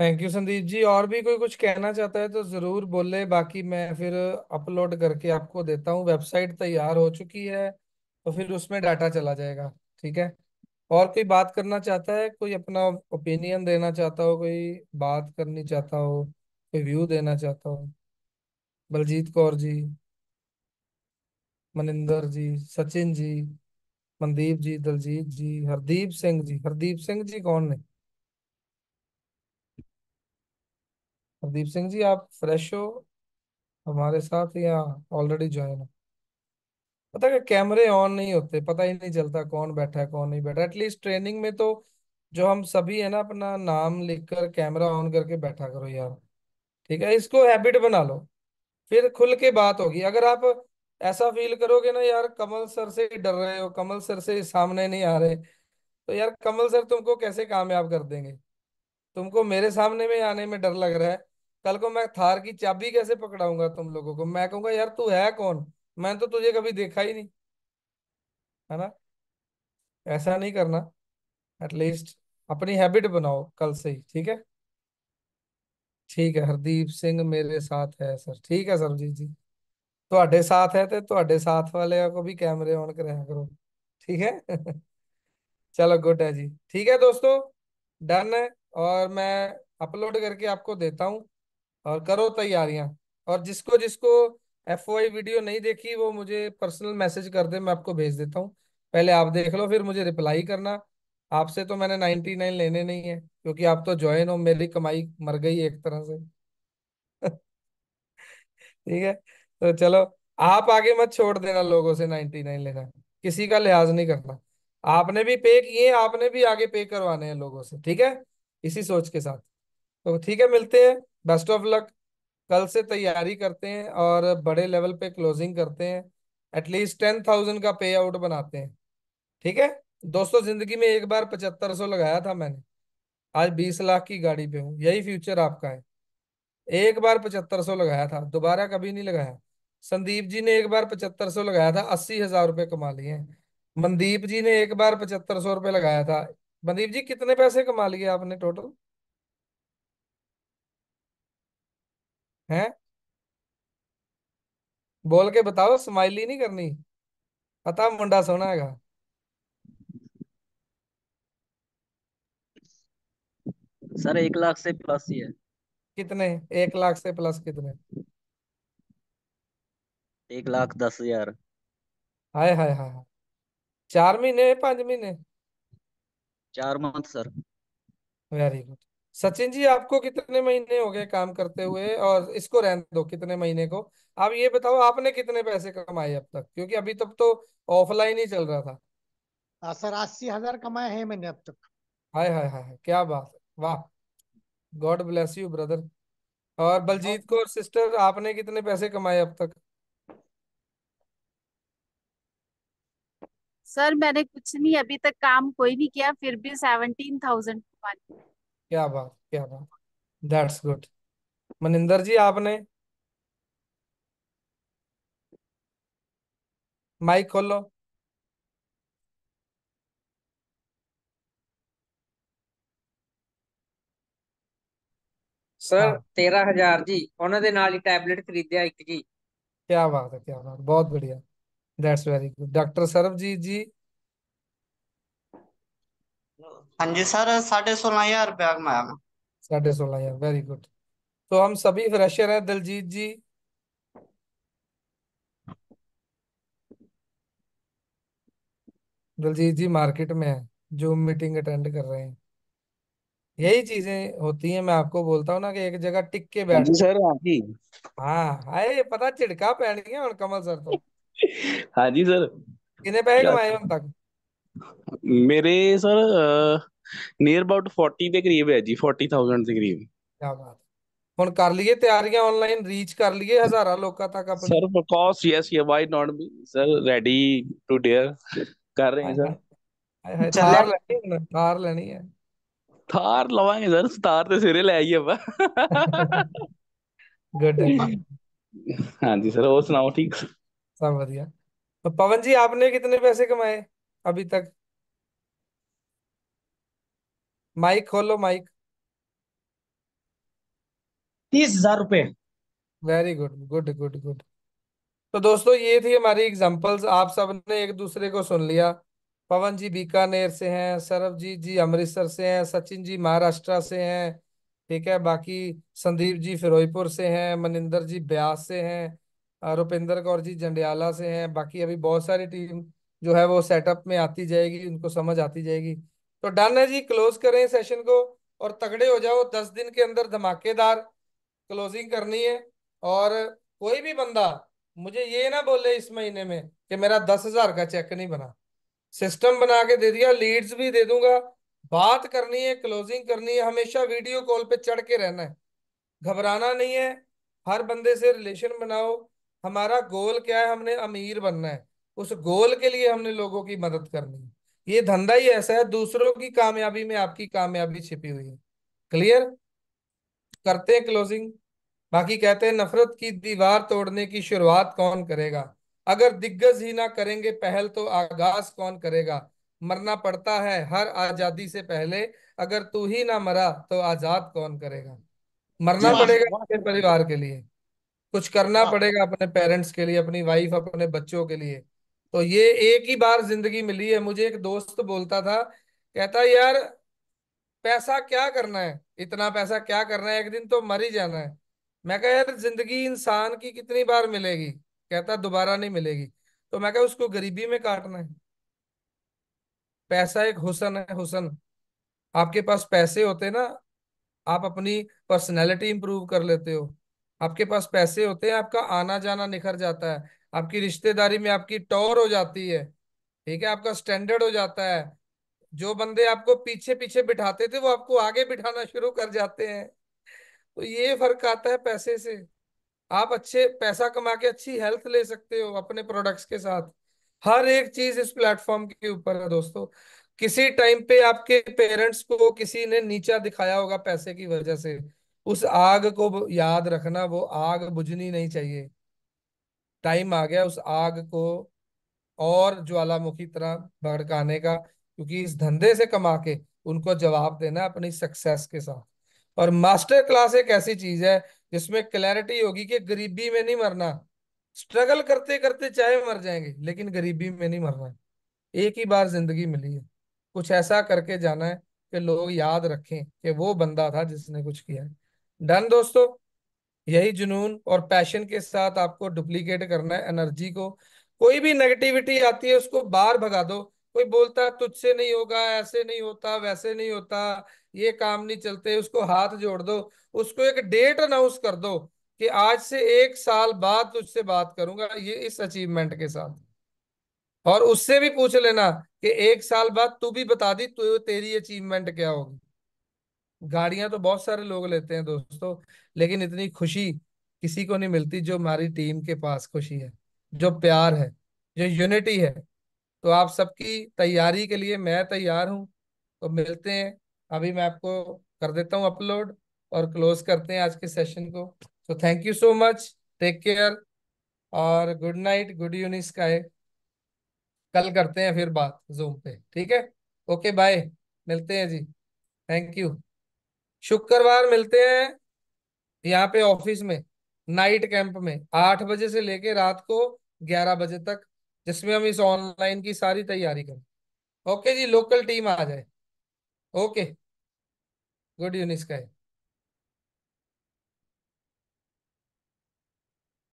thank you Sandeep ji और भी कोई कुछ कहना चाहता है तो जरूर बोले बाकी मैं फिर अपलोड करके आपको देता हूँ वेबसाइट तैयार हो चुकी है तो फिर उसमें डाटा चला जाएगा ठीक है और कोई बात करना चाहता है कोई अपना ओपिनियन देना चाहता हो कोई बात करनी चाहता हो कोई व्यू देना चाहता हो बलजीत कौर जी मनिंदर जी सचिन जी मनदीप जी दलजीत जी हरदीप सिंह जी हरदीप सिंह जी कौन ने हरदीप सिंह जी आप फ्रेश हो हमारे साथ या ऑलरेडी ज्वाइन हो पता क्या कैमरे ऑन नहीं होते पता ही नहीं चलता कौन बैठा है कौन नहीं बैठा एटलीस्ट ट्रेनिंग में तो जो हम सभी है ना अपना नाम लिखकर कैमरा ऑन करके बैठा करो यार ठीक है इसको हैबिट बना लो फिर खुल के बात होगी अगर आप ऐसा फील करोगे ना यार कमल सर से डर रहे हो कमल सर से सामने नहीं आ रहे तो यार कमल सर तुमको कैसे कामयाब कर देंगे तुमको मेरे सामने में आने में डर लग रहा है कल को मैं थार की चाबी कैसे पकड़ाऊंगा तुम लोगों को मैं कहूंगा यार तू है कौन मैंने तो तुझे कभी देखा ही नहीं है ना ऐसा नहीं करना एटलीस्ट अपनी हैबिट बनाओ कल से ही ठीक है ठीक है हरदीप सिंह मेरे साथ है सर ठीक है सर जी जी थोड़े साथ है ਤੇ ਤੁਹਾਡੇ साथ वाले को भी कैमरे ऑन कराया करो ठीक है चलो गुड है जी ठीक है दोस्तों डन है और मैं अपलोड करके आपको देता हूँ और करो तैयारियां और जिसको जिसको एफ वीडियो नहीं देखी वो मुझे पर्सनल मैसेज कर दे मैं आपको भेज देता हूँ पहले आप देख लो फिर मुझे रिप्लाई करना आपसे तो मैंने नाइन्टी नाइन लेने नहीं है क्योंकि आप तो ज्वाइन हो मेरी कमाई मर गई एक तरह से ठीक है तो चलो आप आगे मत छोड़ देना लोगों से नाइन्टी नाइन लेना किसी का लिहाज नहीं करना आपने भी पे किए आपने भी आगे पे करवाने हैं लोगों से ठीक है इसी सोच के साथ तो ठीक है मिलते हैं बेस्ट ऑफ लक कल से तैयारी करते हैं और बड़े लेवल पे क्लोजिंग करते हैं एटलीस्ट टेन थाउजेंड का पे आउट बनाते हैं ठीक है दोस्तों जिंदगी में एक बार पचहत्तर सौ लगाया था मैंने आज बीस लाख की गाड़ी पे हूँ यही फ्यूचर आपका है एक बार पचहत्तर सौ लगाया था दोबारा कभी नहीं लगाया संदीप जी ने एक बार पचहत्तर सौ लगाया था अस्सी हजार रुपये कमा लिए हैं मनदीप जी ने एक बार पचहत्तर सौ रुपये लगाया था मनदीप जी कितने पैसे कमा लिए आपने टोटल हैं बोल के बताओ स्माइली नहीं करनी पता मुंडा सोना है सर एक लाख से प्लस ही है कितने एक लाख से प्लस कितने एक लाख दस हजार हाय हाय हाय हाय चार महीने पांच महीने चार month sir very good Sachin ji आपको कितने महीने हो गए काम करते हुए और इसको रहने दो कितने महीने को आप ये बताओ आपने कितने पैसे कमाए अब तक क्योंकि अभी तब तो ऑफलाइन ही चल रहा था हाँ सर अस्सी हजार कमाए हैं मैंने अब तक हाय हाय हाय क्या बात वाह गॉड ब्लेस यू ब्रदर और बलजीत को और सिस्टर आपने कितने पैसे कमाए अब तक सर मैंने कुछ नहीं अभी तक काम कोई नहीं किया फिर भी सेवनटीन थाउजेंड कमा क्या बात क्या बात दैट्स गुड मनिंदर जी आपने माइक खोलो सर हाँ 13000 ਜੀ ਉਹਨਾਂ ਦੇ ਨਾਲ ਹੀ ਟੈਬਲੇਟ ਖਰੀਦਿਆ ਇੱਕ ਜੀ क्या बात है क्या बात बहुत बढ़िया that's very good doctor Sarabjit ji हाँ जी सर साढ़े सोलह हजार रुपया कमाया मैं साढ़े सोलह हजार वेरी गुड तो हम सभी फ्रेशर है दलजीत जी दलजीत जी मार्केट में है जूम मीटिंग अटेंड कर रहे हैं यही चीजें होती हैं मैं आपको बोलता हूँ ना कि एक जगह टिक के बैठ जी सर हाँ जी हाँ आए पता झिड़का पैन गया और कमल सर तो हाँ जी सर कितने पैसे कमाए हम तक मेरे ਸਰ ਨੀਅਰ ਅਬਾਊਟ 40 ਦੇ ਕਰੀਬ ਹੈ ਜੀ 40000 ਦੇ ਕਰੀਬ ਕੀ ਬਾਤ ਹੁਣ ਕਰ ਲਈਏ ਤਿਆਰੀਆਂ ਆਨਲਾਈਨ ਰੀਚ ਕਰ ਲਈਏ ਹਜ਼ਾਰਾਂ ਲੋਕਾਂ ਤੱਕ ਆਪਣੀ sir because yes yeah why not be sir ready to dare ਕਰ ਰਹੇ ਹਾਂ ਸਰ ਥਾਰ ਲੈਣੀ ਹੈ ਥਾਰ ਲੈਣੀ ਹੈ ਥਾਰ ਲਵਾਂਗੇ ਸਰ ਸਤਾਰ ਤੇ ਸਿਰੇ ਲੈ ਆਈਏ ਆਪਾਂ ਗੁੱਡ हाँ जी सर और सुनाओ ठीक सब बढ़िया तो पवन जी आपने कितने पैसे कमाए अभी तक माइक खोलो माइक तीस हजार रुपये very good good good good तो दोस्तों ये थी हमारी एग्जांपल्स आप सबने एक दूसरे को सुन लिया पवन जी बीकानेर से हैं जी जी अमृतसर से हैं सचिन जी महाराष्ट्र से हैं ठीक है बाकी संदीप जी फिरोजपुर से हैं मनिंदर जी ब्यास से हैं रुपिंदर कौर जी जंडियाला से हैं बाकी अभी बहुत सारी टीम जो है वो सेटअप में आती जाएगी उनको समझ आती जाएगी तो डन है जी क्लोज करें सेशन को और तगड़े हो जाओ दस दिन के अंदर धमाकेदार क्लोजिंग करनी है और कोई भी बंदा मुझे ये ना बोले इस महीने में कि मेरा दस हजार का चेक नहीं बना सिस्टम बना के दे दिया लीड्स भी दे दूंगा बात करनी है क्लोजिंग करनी है हमेशा वीडियो कॉल पे चढ़ के रहना है घबराना नहीं है हर बंदे से रिलेशन बनाओ हमारा गोल क्या है हमने अमीर बनना है उस गोल के लिए हमने लोगों की मदद करनी है ये धंधा ही ऐसा है दूसरों की कामयाबी में आपकी कामयाबी छिपी हुई है क्लियर करते हैं क्लोजिंग बाकी कहते हैं नफरत की दीवार तोड़ने की शुरुआत कौन करेगा अगर दिग्गज ही ना करेंगे पहल तो आगाज कौन करेगा मरना पड़ता है हर आजादी से पहले अगर तू ही ना मरा तो आजाद कौन करेगा मरना पड़ेगा अपने परिवार के लिए कुछ करना हाँ। पड़ेगा अपने पेरेंट्स के लिए अपनी वाइफ अपने बच्चों के लिए तो ये एक ही बार जिंदगी मिली है मुझे एक दोस्त बोलता था कहता यार पैसा क्या करना है इतना पैसा क्या करना है एक दिन तो मर ही जाना है मैं कह यार जिंदगी इंसान की कितनी बार मिलेगी कहता दोबारा नहीं मिलेगी तो मैं कह उसको गरीबी में काटना है पैसा एक हुसन है हुसन आपके पास पैसे होते ना आप अपनी पर्सनैलिटी इंप्रूव कर लेते हो आपके पास पैसे होते हैं आपका आना जाना निखर जाता है आपकी रिश्तेदारी में आपकी टॉर हो जाती है ठीक है आपका स्टैंडर्ड हो जाता है जो बंदे आपको पीछे पीछे बिठाते थे वो आपको आगे बिठाना शुरू कर जाते हैं तो ये फर्क आता है पैसे से आप अच्छे पैसा कमा के अच्छी हेल्थ ले सकते हो अपने प्रोडक्ट्स के साथ हर एक चीज इस प्लेटफॉर्म के ऊपर है दोस्तों किसी टाइम पे आपके पेरेंट्स को किसी ने नीचा दिखाया होगा पैसे की वजह से उस आग को याद रखना वो आग बुझनी नहीं चाहिए टाइम आ गया उस आग को और ज्वालामुखी तरह भड़काने का क्योंकि इस धंधे से कमा के उनको जवाब देना अपनी सक्सेस के साथ और मास्टर क्लास एक ऐसी चीज है जिसमें क्लैरिटी होगी कि गरीबी में नहीं मरना स्ट्रगल करते करते चाहे मर जाएंगे लेकिन गरीबी में नहीं मरना एक ही बार जिंदगी मिली है कुछ ऐसा करके जाना है कि लोग याद रखें कि वो बंदा था जिसने कुछ किया डन दोस्तों यही जुनून और पैशन के साथ आपको डुप्लीकेट करना है एनर्जी को कोई भी नेगेटिविटी आती है उसको बाहर भगा दो कोई बोलता है तुझसे नहीं होगा ऐसे नहीं होता वैसे नहीं होता ये काम नहीं चलते उसको हाथ जोड़ दो उसको एक डेट अनाउंस कर दो कि आज से एक साल बाद तुझसे बात करूंगा ये इस अचीवमेंट के साथ और उससे भी पूछ लेना कि एक साल बाद तू भी बता दी तू तो तेरी अचीवमेंट क्या होगी गाड़ियां तो बहुत सारे लोग लेते हैं दोस्तों लेकिन इतनी खुशी किसी को नहीं मिलती जो हमारी टीम के पास खुशी है जो प्यार है जो यूनिटी है तो आप सबकी तैयारी के लिए मैं तैयार हूँ तो मिलते हैं अभी मैं आपको कर देता हूँ अपलोड और क्लोज करते हैं आज के सेशन को तो thank you so much take care और good night good Uniskai कल करते हैं फिर बात जूम पे ठीक है ओके बाय मिलते हैं जी थैंक यू शुक्रवार मिलते हैं यहाँ पे ऑफिस में नाइट कैंप में आठ बजे से लेके रात को ग्यारह बजे तक जिसमें हम इस ऑनलाइन की सारी तैयारी करें ओके जी लोकल टीम आ जाए ओके गुड यूनिस्का है